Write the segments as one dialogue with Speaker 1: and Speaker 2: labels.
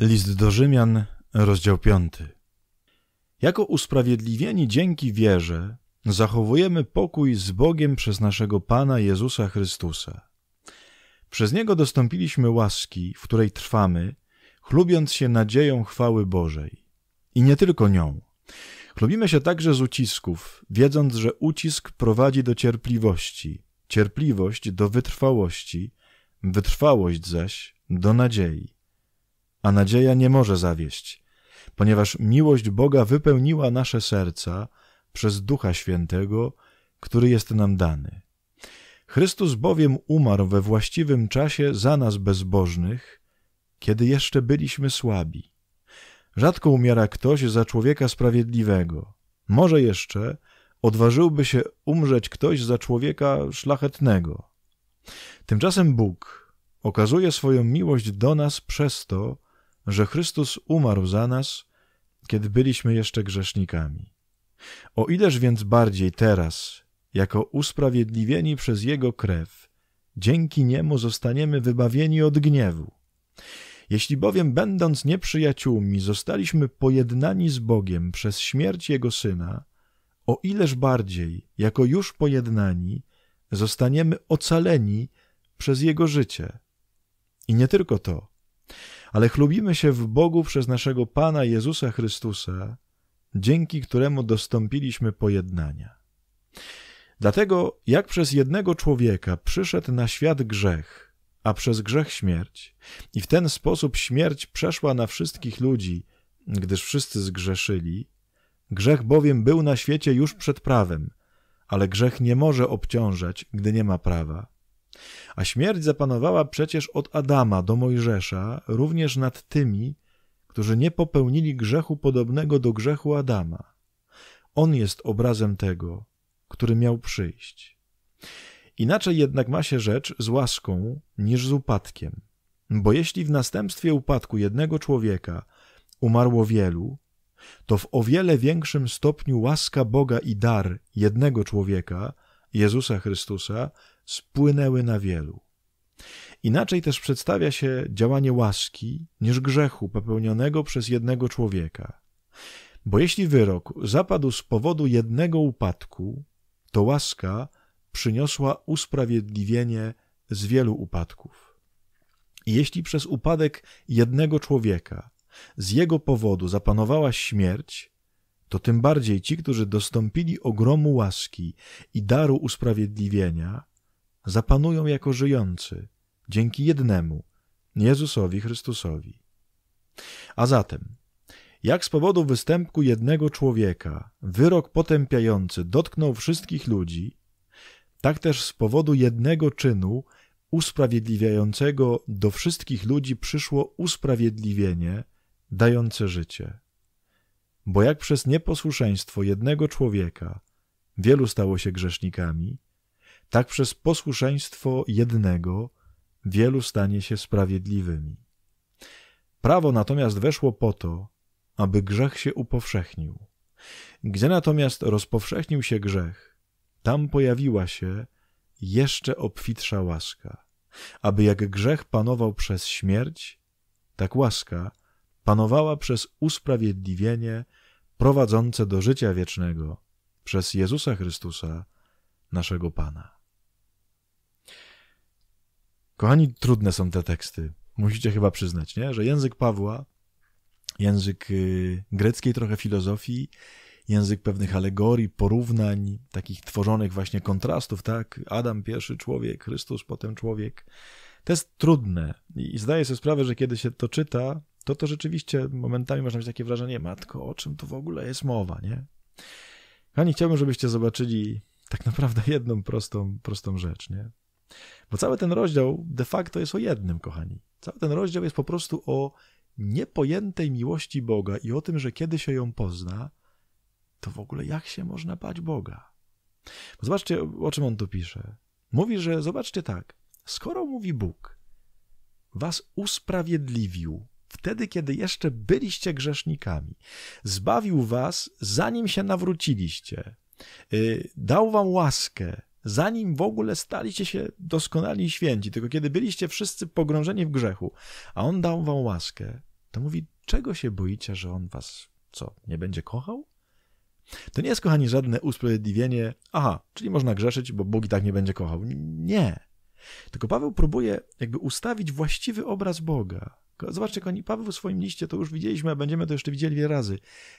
Speaker 1: List do Rzymian, rozdział 5. Jako usprawiedliwieni dzięki wierze zachowujemy pokój z Bogiem przez naszego Pana Jezusa Chrystusa. Przez Niego dostąpiliśmy łaski, w której trwamy, chlubiąc się nadzieją chwały Bożej. I nie tylko nią. Chlubimy się także z ucisków, wiedząc, że ucisk prowadzi do cierpliwości, cierpliwość do wytrwałości, wytrwałość zaś do nadziei a nadzieja nie może zawieść, ponieważ miłość Boga wypełniła nasze serca przez Ducha Świętego, który jest nam dany. Chrystus bowiem umarł we właściwym czasie za nas bezbożnych, kiedy jeszcze byliśmy słabi. Rzadko umiera ktoś za człowieka sprawiedliwego. Może jeszcze odważyłby się umrzeć ktoś za człowieka szlachetnego. Tymczasem Bóg okazuje swoją miłość do nas przez to, że Chrystus umarł za nas, kiedy byliśmy jeszcze grzesznikami. O ileż więc bardziej teraz, jako usprawiedliwieni przez Jego krew, dzięki Niemu zostaniemy wybawieni od gniewu. Jeśli bowiem, będąc nieprzyjaciółmi, zostaliśmy pojednani z Bogiem przez śmierć Jego Syna, o ileż bardziej, jako już pojednani, zostaniemy ocaleni przez Jego życie. I nie tylko to, ale chlubimy się w Bogu przez naszego Pana Jezusa Chrystusa, dzięki któremu dostąpiliśmy pojednania. Dlatego, jak przez jednego człowieka przyszedł na świat grzech, a przez grzech śmierć, i w ten sposób śmierć przeszła na wszystkich ludzi, gdyż wszyscy zgrzeszyli, grzech bowiem był na świecie już przed prawem, ale grzech nie może obciążać, gdy nie ma prawa a śmierć zapanowała przecież od Adama do Mojżesza również nad tymi, którzy nie popełnili grzechu podobnego do grzechu Adama. On jest obrazem tego, który miał przyjść. Inaczej jednak ma się rzecz z łaską niż z upadkiem. Bo jeśli w następstwie upadku jednego człowieka umarło wielu, to w o wiele większym stopniu łaska Boga i dar jednego człowieka Jezusa Chrystusa spłynęły na wielu. Inaczej też przedstawia się działanie łaski niż grzechu popełnionego przez jednego człowieka. Bo jeśli wyrok zapadł z powodu jednego upadku, to łaska przyniosła usprawiedliwienie z wielu upadków. jeśli przez upadek jednego człowieka z jego powodu zapanowała śmierć, to tym bardziej ci, którzy dostąpili ogromu łaski i daru usprawiedliwienia, zapanują jako żyjący dzięki jednemu Jezusowi Chrystusowi. A zatem, jak z powodu występku jednego człowieka wyrok potępiający dotknął wszystkich ludzi, tak też z powodu jednego czynu usprawiedliwiającego do wszystkich ludzi przyszło usprawiedliwienie dające życie. Bo jak przez nieposłuszeństwo jednego człowieka wielu stało się grzesznikami, tak przez posłuszeństwo jednego wielu stanie się sprawiedliwymi. Prawo natomiast weszło po to, aby grzech się upowszechnił. Gdzie natomiast rozpowszechnił się grzech, tam pojawiła się jeszcze obfitsza łaska, aby jak grzech panował przez śmierć, tak łaska panowała przez usprawiedliwienie prowadzące do życia wiecznego przez Jezusa Chrystusa, naszego Pana. Kochani, trudne są te teksty. Musicie chyba przyznać, nie? że język Pawła, język y, greckiej trochę filozofii, język pewnych alegorii, porównań, takich tworzonych właśnie kontrastów, tak? Adam pierwszy człowiek, Chrystus potem człowiek. To jest trudne i zdaję sobie sprawę, że kiedy się to czyta, to to rzeczywiście momentami można mieć takie wrażenie, matko, o czym tu w ogóle jest mowa, nie? Ani chciałbym, żebyście zobaczyli tak naprawdę jedną prostą, prostą rzecz, nie? Bo cały ten rozdział de facto jest o jednym, kochani. Cały ten rozdział jest po prostu o niepojętej miłości Boga i o tym, że kiedy się ją pozna, to w ogóle jak się można bać Boga? Bo zobaczcie, o czym on tu pisze. Mówi, że zobaczcie tak, skoro mówi Bóg, was usprawiedliwił, wtedy, kiedy jeszcze byliście grzesznikami. Zbawił was, zanim się nawróciliście. Y, dał wam łaskę, zanim w ogóle staliście się doskonali święci, tylko kiedy byliście wszyscy pogrążeni w grzechu, a on dał wam łaskę, to mówi, czego się boicie, że on was co, nie będzie kochał? To nie jest, kochani, żadne usprawiedliwienie, aha, czyli można grzeszyć, bo Bóg i tak nie będzie kochał. Nie. Tylko Paweł próbuje jakby ustawić właściwy obraz Boga. Zobaczcie, kochani, Paweł w swoim liście, to już widzieliśmy, a będziemy to jeszcze widzieli wiele razy,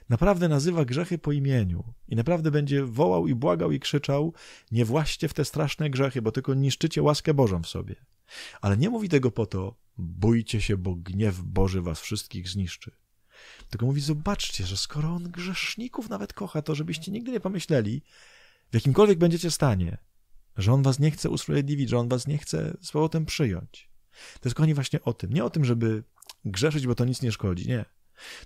Speaker 1: naprawdę nazywa grzechy po imieniu i naprawdę będzie wołał i błagał i krzyczał, nie właśnie w te straszne grzechy, bo tylko niszczycie łaskę Bożą w sobie. Ale nie mówi tego po to, bójcie się, bo gniew Boży was wszystkich zniszczy. Tylko mówi, zobaczcie, że skoro on grzeszników nawet kocha, to żebyście nigdy nie pomyśleli, w jakimkolwiek będziecie stanie, że on was nie chce usprawiedliwić, że on was nie chce z powrotem przyjąć. To jest, kochani, właśnie o tym. Nie o tym, żeby grzeszyć, bo to nic nie szkodzi, nie.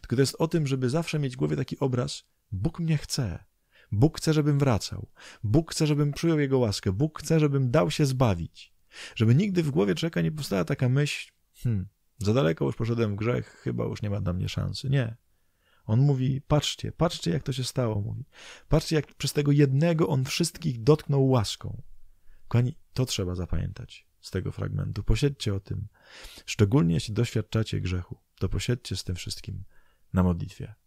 Speaker 1: Tylko to jest o tym, żeby zawsze mieć w głowie taki obraz, Bóg mnie chce. Bóg chce, żebym wracał. Bóg chce, żebym przyjął Jego łaskę. Bóg chce, żebym dał się zbawić. Żeby nigdy w głowie człowieka nie powstała taka myśl, hmm, za daleko już poszedłem w grzech, chyba już nie ma dla mnie szansy. Nie. On mówi, patrzcie, patrzcie jak to się stało, mówi. Patrzcie jak przez tego jednego on wszystkich dotknął łaską. Kochani, to trzeba zapamiętać z tego fragmentu. Posiedźcie o tym. Szczególnie jeśli doświadczacie grzechu, to posiedźcie z tym wszystkim na modlitwie.